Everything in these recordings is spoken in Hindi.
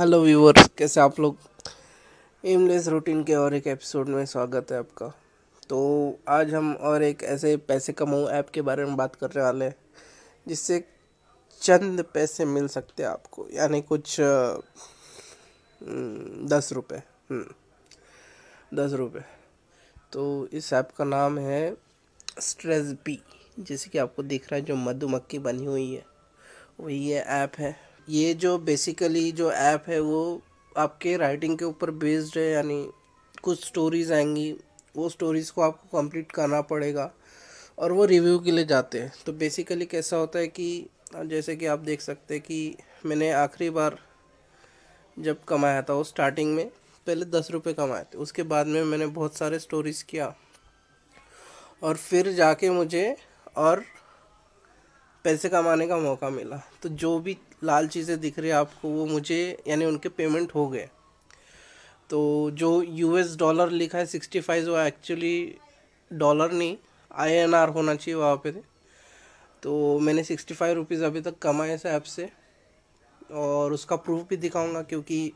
हेलो व्यूवर्स कैसे आप लोग एमलेस रूटीन के और एक एपिसोड में स्वागत है आपका तो आज हम और एक ऐसे पैसे कमाऊ ऐप के बारे में बात करने वाले हैं जिससे चंद पैसे मिल सकते हैं आपको यानी कुछ हम्म, दस रुपये हम्म, दस रुपये तो इस ऐप का नाम है स्ट्रेस बी जैसे कि आपको दिख रहा है जो मधुमक्खी बनी हुई है वही ये ऐप है ये जो बेसिकली जो ऐप है वो आपके राइटिंग के ऊपर बेस्ड है यानी कुछ स्टोरीज आएंगी वो स्टोरीज़ को आपको कंप्लीट करना पड़ेगा और वो रिव्यू के लिए जाते हैं तो बेसिकली कैसा होता है कि जैसे कि आप देख सकते हैं कि मैंने आखिरी बार जब कमाया था वो स्टार्टिंग में पहले दस रुपये कमाए थे उसके बाद में मैंने बहुत सारे स्टोरीज़ किया और फिर जाके मुझे और पैसे कमाने का मौका मिला तो जो भी लाल चीज़ें दिख रही आपको वो मुझे यानी उनके पेमेंट हो गए तो जो यूएस डॉलर लिखा है सिक्सटी फाइव वो एक्चुअली डॉलर नहीं आईएनआर होना चाहिए वहाँ पे तो मैंने सिक्सटी फाइव रुपीज़ अभी तक कमाए इस ऐप से और उसका प्रूफ भी दिखाऊंगा क्योंकि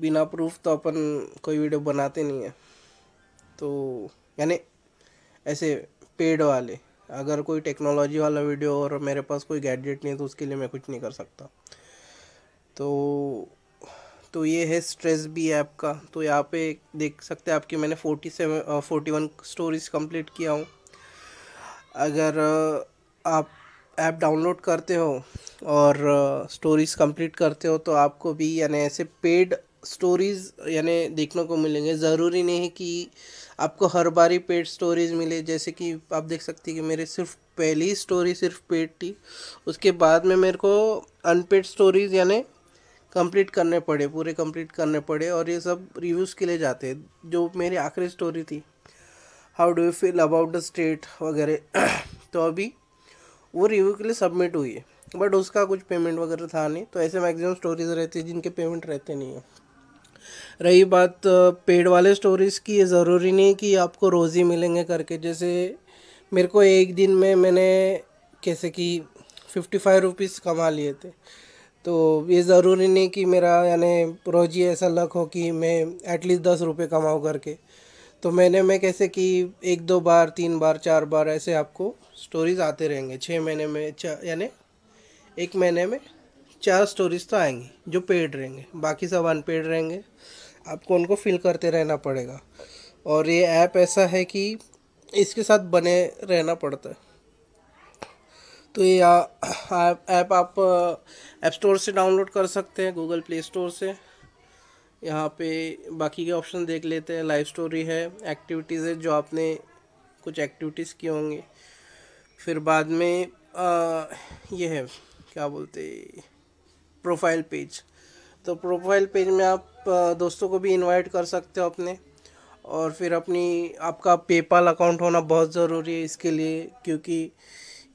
बिना प्रूफ तो अपन कोई वीडियो बनाते नहीं है तो यानी ऐसे पेड वाले अगर कोई टेक्नोलॉजी वाला वीडियो और मेरे पास कोई गैजेट नहीं है तो उसके लिए मैं कुछ नहीं कर सकता तो तो ये है स्ट्रेस भी ऐप का तो यहाँ पे देख सकते हैं आपकी मैंने forty seven forty one stories complete किया हूँ अगर आप ऐप डाउनलोड करते हो और स्टोरीज कंप्लीट करते हो तो आपको भी यानी ऐसे पेड स्टोरीज़ यानी देखने को मिलेंगे ज़रूरी नहीं है कि आपको हर बार ही पेड स्टोरीज़ मिले जैसे कि आप देख सकते हैं कि मेरे सिर्फ पहली स्टोरी सिर्फ पेड थी उसके बाद में मेरे को अनपेड स्टोरीज़ यानी कंप्लीट करने पड़े पूरे कंप्लीट करने पड़े और ये सब रिव्यूज़ के लिए जाते हैं जो मेरी आखिरी स्टोरी थी how do you feel about the state वगैरह तो अभी वो रिव्यू के लिए सबमिट हुई है बट उसका कुछ पेमेंट वगैरह था नहीं तो ऐसे मैक्सिमम स्टोरीज रहती है जिनके पेमेंट रहते नहीं है रही बात पेड वाले स्टोरीज़ की ये ज़रूरी नहीं कि आपको रोज़ ही मिलेंगे करके जैसे मेरे को एक दिन में मैंने कैसे कि फिफ्टी फाइव रुपीज़ कमा लिए थे तो ये ज़रूरी नहीं कि मेरा यानी रोज़ ही ऐसा लक हो कि मैं एटलीस्ट दस रुपये कमाऊँ करके तो मैंने मैं कैसे कि एक दो बार तीन बार चार बार ऐसे आपको स्टोरीज़ आते रहेंगे छः महीने में यानी एक महीने में चार स्टोरीज तो आएंगी जो पेड रहेंगे बाकी सब अनपेड रहेंगे आपको उनको फिल करते रहना पड़ेगा और ये ऐप ऐसा है कि इसके साथ बने रहना पड़ता है तो ये ऐप आप ऐप स्टोर से डाउनलोड कर सकते हैं गूगल प्ले स्टोर से यहाँ पे बाकी के ऑप्शन देख लेते हैं लाइव स्टोरी है एक्टिविटीज़ है जो आपने कुछ एक्टिविटीज़ किए होंगे फिर बाद में आ, ये है क्या बोलते प्रोफाइल पेज तो प्रोफाइल पेज में आप दोस्तों को भी इनवाइट कर सकते हो अपने और फिर अपनी आपका पेपाल अकाउंट होना बहुत ज़रूरी है इसके लिए क्योंकि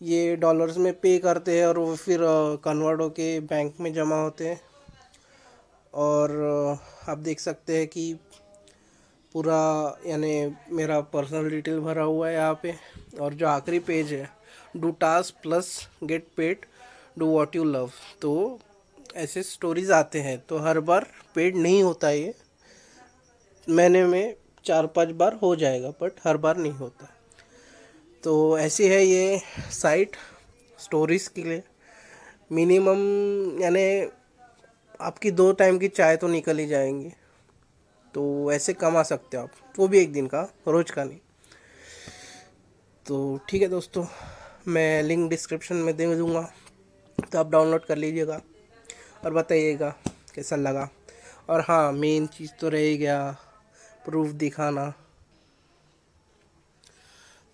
ये डॉलर्स में पे करते हैं और वो फिर कन्वर्ट होके बैंक में जमा होते हैं और आप देख सकते हैं कि पूरा यानी मेरा पर्सनल डिटेल भरा हुआ है यहाँ पे और जो आखिरी पेज है do task plus get paid do what you love तो ऐसे स्टोरीज़ आते हैं तो हर बार पेड नहीं होता ये महीने में चार पांच बार हो जाएगा बट हर बार नहीं होता तो ऐसी है ये साइट स्टोरीज़ के लिए मिनिमम यानी आपकी दो टाइम की चाय तो निकल ही जाएंगी तो ऐसे कमा सकते हो आप वो भी एक दिन का रोज का नहीं तो ठीक है दोस्तों मैं लिंक डिस्क्रिप्शन में दे दूँगा तो आप डाउनलोड कर लीजिएगा और बताइएगा कैसा लगा और हाँ मेन चीज़ तो रह गया प्रूफ दिखाना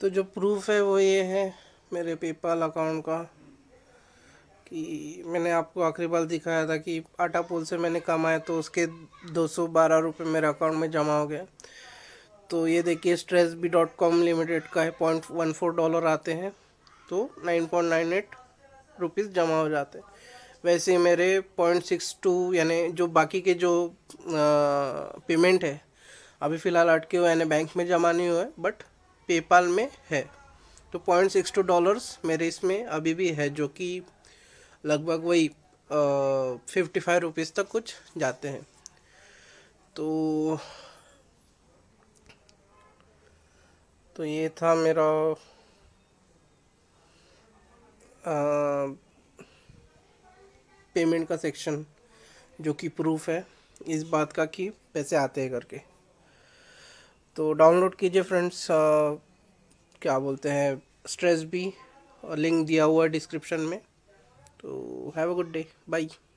तो जो प्रूफ है वो ये है मेरे पेपाल अकाउंट का कि मैंने आपको आखिरी बार दिखाया था कि आटा पोल से मैंने कमाया तो उसके दो सौ बारह रुपये मेरे अकाउंट में जमा हो गए तो ये देखिए stress B dot com limited का है पॉइंट वन फोर डॉलर आते हैं तो nine point nine eight rupees जमा हो जाते हैं वैसे मेरे पॉइंट सिक्स टू यानी जो बाकी के जो पेमेंट है अभी फ़िलहाल अटके हुए यानी बैंक में जमा नहीं हुआ है बट पेपाल में है तो पॉइंट सिक्स टू डॉलर्स मेरे इसमें अभी भी है जो कि लगभग वही फिफ्टी फाइव रुपीज़ तक कुछ जाते हैं तो तो ये था मेरा आ, पेमेंट का सेक्शन जो कि प्रूफ है इस बात का कि पैसे आते हैं करके तो डाउनलोड कीजिए फ्रेंड्स क्या बोलते हैं स्ट्रेस भी लिंक दिया हुआ है डिस्क्रिप्शन में तो have a good day bye